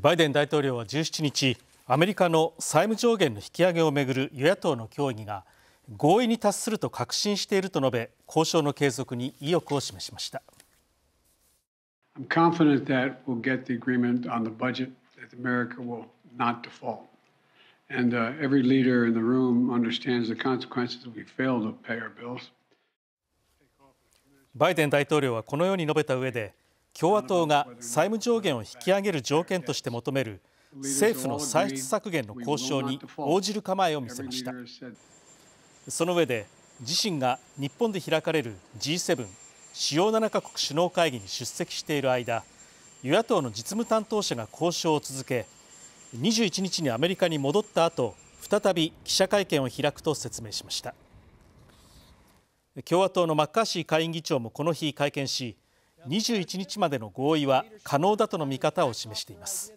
バイデン大統領は17日、アメリカの債務上限の引き上げをめぐる与野党の協議が合意に達すると確信していると述べ、交渉の継続に意欲を示しました。バイデン大統領はこのように述べた上で、共和党が債務上限を引き上げる条件として求める政府の歳出削減の交渉に応じる構えを見せましたその上で自身が日本で開かれる G7 主要7カ国首脳会議に出席している間与野党の実務担当者が交渉を続け21日にアメリカに戻った後再び記者会見を開くと説明しました共和党のマッカーシー下院議長もこの日会見し21日までの合意は可能だとの見方を示しています